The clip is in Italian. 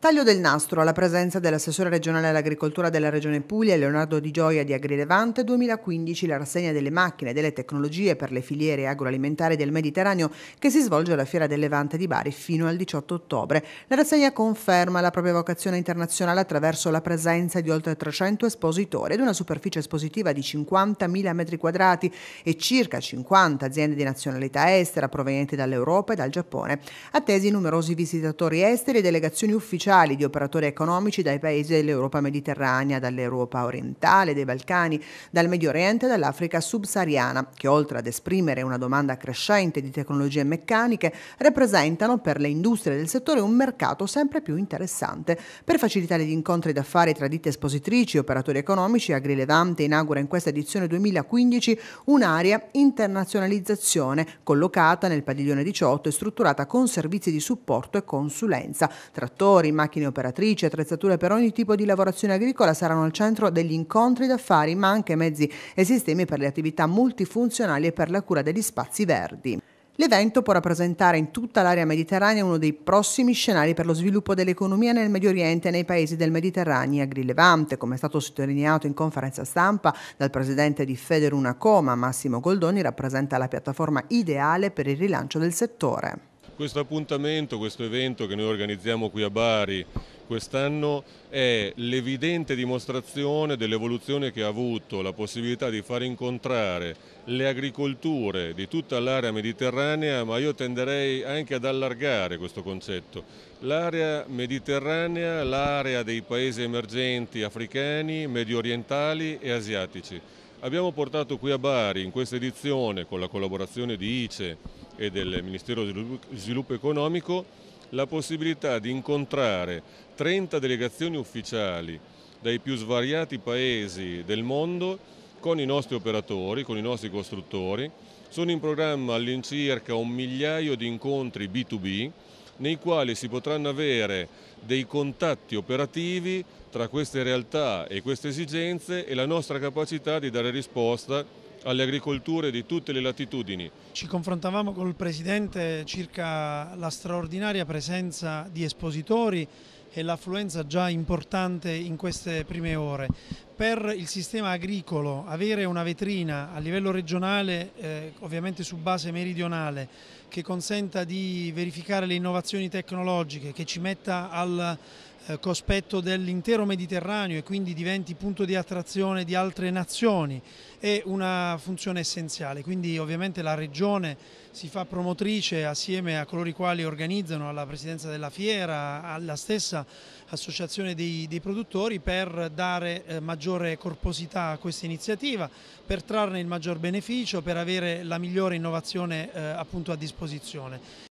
Taglio del nastro alla presenza dell'assessore regionale all'agricoltura della Regione Puglia, Leonardo Di Gioia di Agrilevante, 2015 la rassegna delle macchine e delle tecnologie per le filiere agroalimentari del Mediterraneo che si svolge alla Fiera del Levante di Bari fino al 18 ottobre. La rassegna conferma la propria vocazione internazionale attraverso la presenza di oltre 300 espositori ed una superficie espositiva di 50.000 metri quadrati e circa 50 aziende di nazionalità estera provenienti dall'Europa e dal Giappone. Attesi numerosi visitatori esteri e delegazioni ufficiali commerciali di operatori economici dai paesi dell'Europa mediterranea, dall'Europa orientale, dei Balcani, dal Medio Oriente e dall'Africa subsahariana, che oltre ad esprimere una domanda crescente di tecnologie meccaniche, rappresentano per le industrie del settore un mercato sempre più interessante. Per facilitare gli incontri d'affari tra ditte espositrici e operatori economici, Agrilevante inaugura in questa edizione 2015 un'area internazionalizzazione collocata nel padiglione 18 e strutturata con servizi di supporto e consulenza, trattori, macchine operatrici, attrezzature per ogni tipo di lavorazione agricola saranno al centro degli incontri d'affari, ma anche mezzi e sistemi per le attività multifunzionali e per la cura degli spazi verdi. L'evento può rappresentare in tutta l'area mediterranea uno dei prossimi scenari per lo sviluppo dell'economia nel Medio Oriente e nei paesi del Mediterraneo agrilevante, come è stato sottolineato in conferenza stampa dal presidente di Federuna Coma, Massimo Goldoni, rappresenta la piattaforma ideale per il rilancio del settore. Questo appuntamento, questo evento che noi organizziamo qui a Bari quest'anno è l'evidente dimostrazione dell'evoluzione che ha avuto la possibilità di far incontrare le agricolture di tutta l'area mediterranea, ma io tenderei anche ad allargare questo concetto. L'area mediterranea, l'area dei paesi emergenti africani, medio orientali e asiatici. Abbiamo portato qui a Bari in questa edizione con la collaborazione di ICE e del Ministero dello Sviluppo Economico la possibilità di incontrare 30 delegazioni ufficiali dai più svariati paesi del mondo con i nostri operatori, con i nostri costruttori. Sono in programma all'incirca un migliaio di incontri B2B nei quali si potranno avere dei contatti operativi tra queste realtà e queste esigenze e la nostra capacità di dare risposta alle agricolture di tutte le latitudini. Ci confrontavamo con il Presidente circa la straordinaria presenza di espositori e l'affluenza già importante in queste prime ore. Per il sistema agricolo avere una vetrina a livello regionale, eh, ovviamente su base meridionale, che consenta di verificare le innovazioni tecnologiche, che ci metta al eh, cospetto dell'intero Mediterraneo e quindi diventi punto di attrazione di altre nazioni è una funzione essenziale, quindi ovviamente la Regione si fa promotrice assieme a coloro i quali organizzano, alla Presidenza della Fiera, alla stessa Associazione dei, dei produttori per dare eh, maggiore corposità a questa iniziativa, per trarne il maggior beneficio, per avere la migliore innovazione eh, appunto a disposizione.